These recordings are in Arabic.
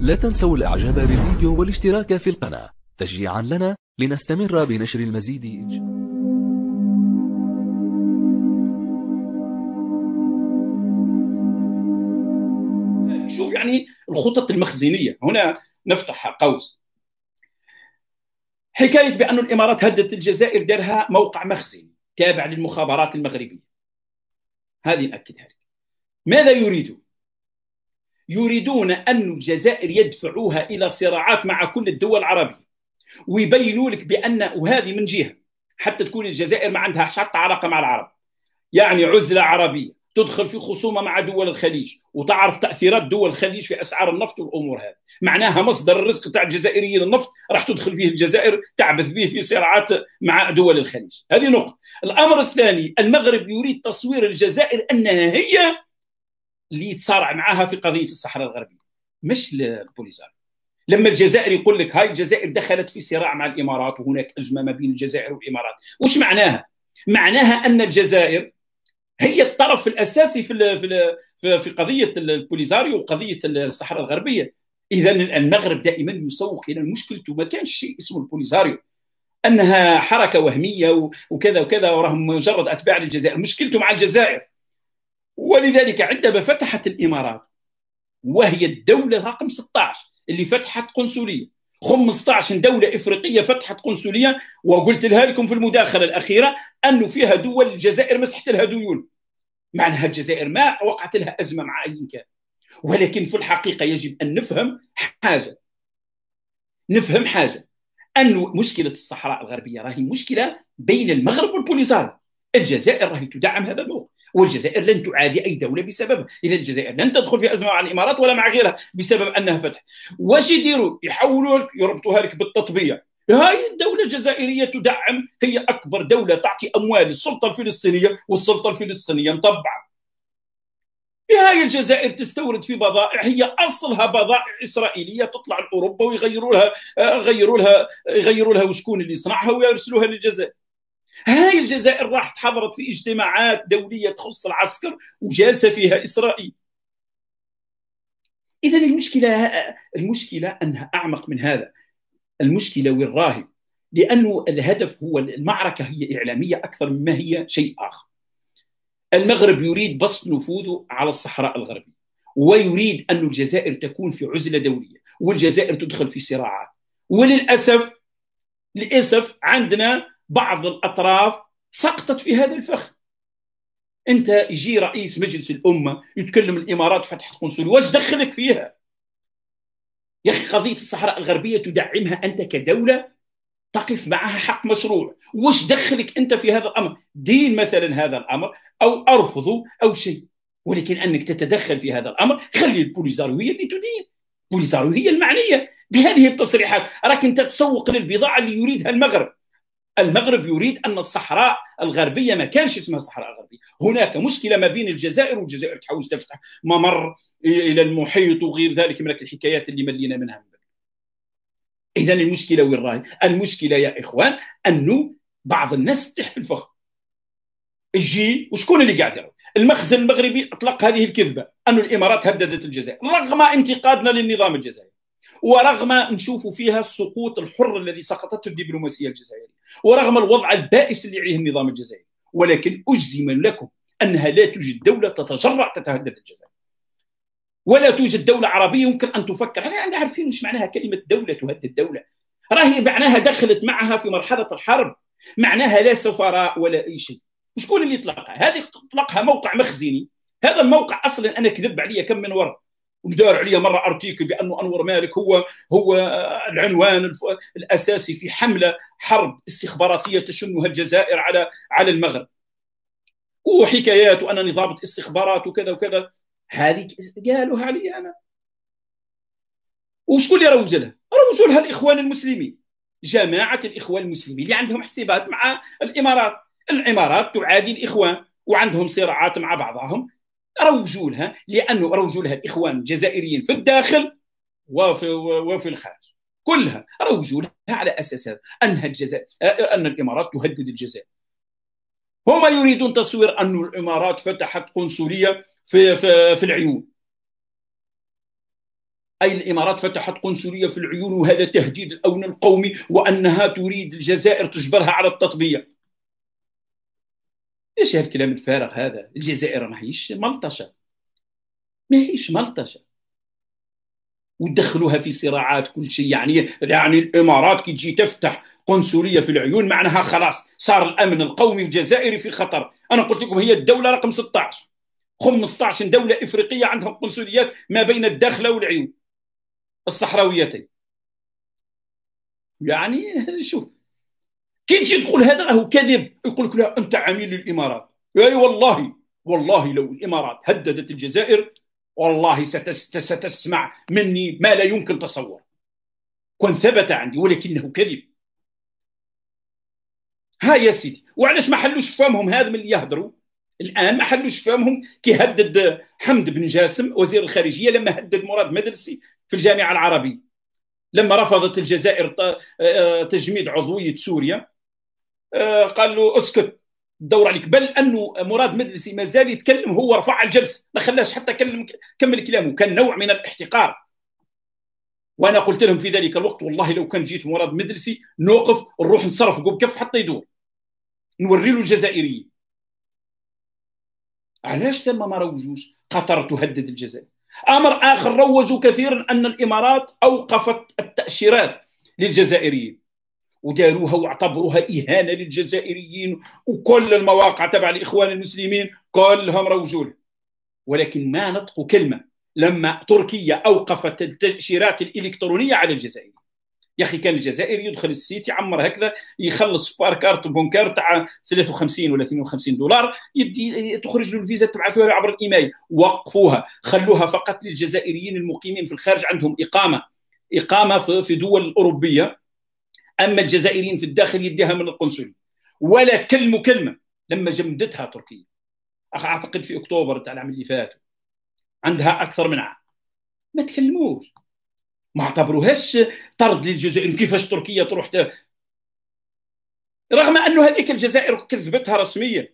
لا تنسوا الاعجاب بالفيديو والاشتراك في القناة تشجيعا لنا لنستمر بنشر المزيد شوف يعني الخطط المخزنية هنا نفتح قوس حكاية بأن الإمارات هدت الجزائر دارها موقع مخزن تابع للمخابرات المغربية هذه نأكدها ماذا يريدون يريدون أن الجزائر يدفعوها إلى صراعات مع كل الدول العربية ويبينوا لك بأن وهذه من جهة حتى تكون الجزائر ما عندها حتى علاقة مع العرب يعني عزلة عربية تدخل في خصومة مع دول الخليج وتعرف تأثيرات دول الخليج في أسعار النفط والأمور هذه معناها مصدر الرزق تاع الجزائريين النفط راح تدخل فيه الجزائر تعبث به في صراعات مع دول الخليج هذه نقطة الأمر الثاني المغرب يريد تصوير الجزائر أنها هي اللي يتصارع معها في قضيه الصحراء الغربيه مش البوليزاريو لما الجزائر يقول لك هاي الجزائر دخلت في صراع مع الامارات وهناك ازمه ما بين الجزائر والامارات وش معناها معناها ان الجزائر هي الطرف الاساسي في في في قضيه البوليزاريو وقضيه الصحراء الغربيه اذا المغرب دائما يسوق الى مشكلته ما كانش شيء اسمه البوليزاريو انها حركه وهميه وكذا وكذا وراهم مجرد اتباع للجزائر مشكلته مع الجزائر ولذلك عندما فتحت الامارات وهي الدوله رقم 16 اللي فتحت قنصليه 15 دولة إفريقية فتحت قنصلية وقلت لها لكم في المداخلة الأخيرة أنه فيها دول الجزائر مسحت لها ديون معناها الجزائر ما وقعت لها أزمة مع أي كان ولكن في الحقيقة يجب أن نفهم حاجة نفهم حاجة أن مشكلة الصحراء الغربية راهي مشكلة بين المغرب والبوليزاريو الجزائر راهي تدعم هذا الموقف والجزائر لن تعادي اي دوله بسببها اذا الجزائر لن تدخل في ازمه مع الامارات ولا مع غيرها بسبب انها فتح واش يديروا يحولوا لك يربطوها لك بالتطبيع هاي الدولة الجزائرية تدعم هي أكبر دولة تعطي أموال للسلطة الفلسطينية والسلطة الفلسطينية مطبعة هاي الجزائر تستورد في بضائع هي أصلها بضائع إسرائيلية تطلع لأوروبا ويغيروا لها آه، غيروا لها يغيروا لها وشكون اللي صنعها ويرسلوها للجزائر هاي الجزائر راحت حضرت في اجتماعات دولية تخص العسكر وجالسة فيها إسرائيل إذا المشكلة المشكلة أنها أعمق من هذا المشكلة وين راهي لأنه الهدف هو المعركة هي إعلامية أكثر مما هي شيء آخر المغرب يريد بسط نفوذه على الصحراء الغربية ويريد أن الجزائر تكون في عزلة دولية والجزائر تدخل في صراعات وللأسف للأسف عندنا بعض الأطراف سقطت في هذا الفخ أنت يجي رئيس مجلس الأمة يتكلم الإمارات فتحت قنصلية واش دخلك فيها يا أخي قضية الصحراء الغربية تدعمها أنت كدولة تقف معها حق مشروع واش دخلك أنت في هذا الأمر دين مثلا هذا الأمر أو أرفضه أو شيء ولكن أنك تتدخل في هذا الأمر خلي البوليزارو هي اللي تدين البوليزارو هي المعنية بهذه التصريحات راك أنت تسوق للبضاعة اللي يريدها المغرب المغرب يريد ان الصحراء الغربيه ما كانش اسمها صحراء غربيه، هناك مشكله ما بين الجزائر والجزائر تحاول تفتح ممر الى المحيط وغير ذلك من الحكايات اللي ملينا منها من اذا المشكله وين راهي؟ المشكله يا اخوان انه بعض الناس تطيح في الفخ. جي وشكون اللي قاعد يروي؟ المخزن المغربي اطلق هذه الكذبه انه الامارات هددت الجزائر رغم انتقادنا للنظام الجزائري ورغم نشوف فيها السقوط الحر الذي سقطته الدبلوماسيه الجزائريه ورغم الوضع البائس اللي عليه النظام الجزائري ولكن اجزم لكم انها لا توجد دوله تتجرأ تتهدد الجزائر ولا توجد دوله عربيه يمكن ان تفكر يعني انا عارفين مش معناها كلمه دوله تهدد دوله راهي معناها دخلت معها في مرحله الحرب معناها لا سفراء ولا اي شيء شكون اللي طلقها هذه طلقها موقع مخزني هذا الموقع اصلا انا كذب عليا كم من ورد ومدار عليا مره ارتيكل بانه انور مالك هو هو العنوان الاساسي في حمله حرب استخباراتيه تشنها الجزائر على على المغرب وحكايات وانني ضابط استخبارات وكذا وكذا هذه قالوها علي انا وشكون اللي روج لها؟ روجوا لها الاخوان المسلمين جماعه الاخوان المسلمين اللي عندهم حسابات مع الامارات الامارات تعادي الاخوان وعندهم صراعات مع بعضهم روجوا لها لأنه روجوا لها الإخوان الجزائريين في الداخل وفي, وفي الخارج كلها روجوا لها على أساس هذا أنها الجزائر آه، أن الإمارات تهدد الجزائر هما يريدون تصوير أن الإمارات فتحت قنصلية في, في, في العيون أي الإمارات فتحت قنصلية في العيون وهذا تهديد الأون القومي وأنها تريد الجزائر تجبرها على التطبيع ايش هالكلام الفارغ هذا الجزائر ما هيش ملطشه ما هيش ملطشه ودخلوها في صراعات كل شيء يعني يعني الامارات كي تجي تفتح قنصليه في العيون معناها خلاص صار الامن القومي الجزائري في خطر انا قلت لكم هي الدوله رقم 16 15 دوله افريقيه عندهم قنصليات ما بين الداخله والعيون الصحراويتين يعني شوف كي تجي تقول هذا راهو كذب يقول لك لا انت عميل للامارات اي والله والله لو الامارات هددت الجزائر والله ستسمع مني ما لا يمكن تصور كون ثبت عندي ولكنه كذب ها يا سيدي وعلاش ما حلوش فمهم هذا من اللي يهضروا الان ما حلوش فمهم كي هدد حمد بن جاسم وزير الخارجيه لما هدد مراد مدرسي في الجامعه العربيه لما رفضت الجزائر آه، تجميد عضويه سوريا آه، قال له اسكت دور عليك بل انه مراد مدلسي زال يتكلم هو رفع الجلس ما خلاش حتى كلم كمل كلامه كان نوع من الاحتقار وانا قلت لهم في ذلك الوقت والله لو كان جيت مراد مدلسي نوقف نروح نصرف كف حتى يدور نوري له الجزائريين علاش ثم ما روجوش قطر تهدد الجزائر امر اخر روجوا كثيرا ان الامارات اوقفت التاشيرات للجزائريين وداروها واعتبروها اهانه للجزائريين وكل المواقع تبع الاخوان المسلمين كلهم روجوا ولكن ما نطقوا كلمه لما تركيا اوقفت التاشيرات الالكترونيه على الجزائر يا اخي كان الجزائر يدخل السيت يعمر هكذا يخلص بار كارت بونكار تاع 53 ولا 52 دولار يدي تخرج له الفيزا تبعثوها عبر الايميل وقفوها خلوها فقط للجزائريين المقيمين في الخارج عندهم اقامه اقامه في دول اوروبيه اما الجزائريين في الداخل يديها من القنصليه ولا تكلموا كلمه لما جمدتها تركيا اعتقد في اكتوبر تاع العام اللي فات عندها اكثر من عام ما تكلموش ما اعتبروهاش طرد للجزائر كيفاش تركيا تروح رغم انه هذيك الجزائر كذبتها رسميا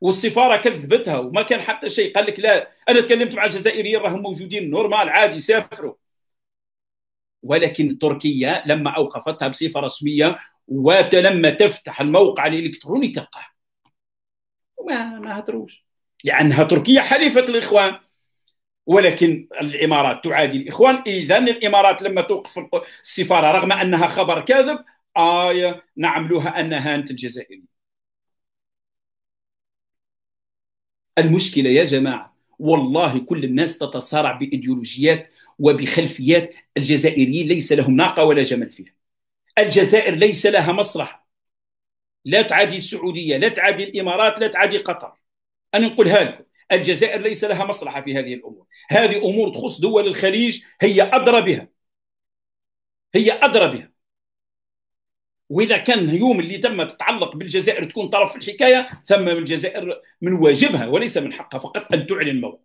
والسفاره كذبتها وما كان حتى شيء قال لك لا انا تكلمت مع الجزائريين راهم موجودين نورمال عادي سافروا ولكن تركيا لما اوقفتها بصفه رسميه ولما تفتح الموقع الالكتروني تلقاه ما ما هدروش لانها تركيا حليفه الاخوان ولكن الامارات تعادي الاخوان اذا الامارات لما توقف السفاره رغم انها خبر كاذب آية نعملوها انها انت الجزائري المشكله يا جماعه والله كل الناس تتصارع بايديولوجيات وبخلفيات الجزائريين ليس لهم ناقه ولا جمل فيها. الجزائر ليس لها مصلحه. لا تعادي السعوديه، لا تعادي الامارات، لا تعادي قطر. انا نقولها لكم، الجزائر ليس لها مصلحه في هذه الامور، هذه امور تخص دول الخليج هي ادرى بها. هي ادرى بها. واذا كان يوم اللي تم تتعلق بالجزائر تكون طرف في الحكايه ثم الجزائر من واجبها وليس من حقها فقط ان تعلن موقف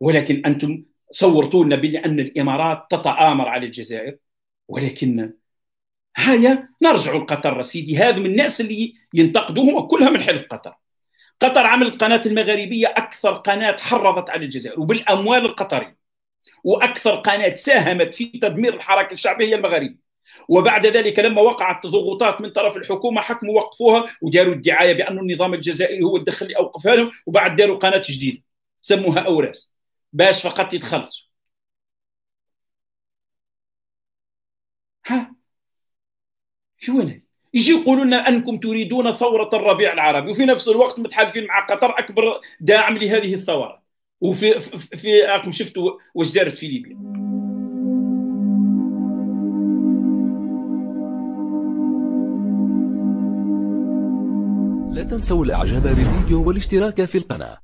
ولكن انتم صورتوا لنا بأن الإمارات تتآمر على الجزائر ولكن هيا نرجع لقطر سيدي هذا من الناس اللي ينتقدوهم كلها من حلف قطر قطر عملت قناة المغاربية أكثر قناة حرضت على الجزائر وبالأموال القطرية وأكثر قناة ساهمت في تدمير الحركة الشعبية المغاربية وبعد ذلك لما وقعت ضغوطات من طرف الحكومه حكموا وقفوها وداروا الدعايه بأن النظام الجزائري هو الدخل اللي اوقفها لهم وبعد داروا قناه جديده سموها اوراس باش فقط يتخلصوا ها شو وين يجي يقولوا لنا انكم تريدون ثوره الربيع العربي وفي نفس الوقت متحالفين مع قطر اكبر داعم لهذه الثوره وفي في راكم شفتوا واش دارت في ليبيا لا تنسوا الاعجاب بالفيديو والاشتراك في القناه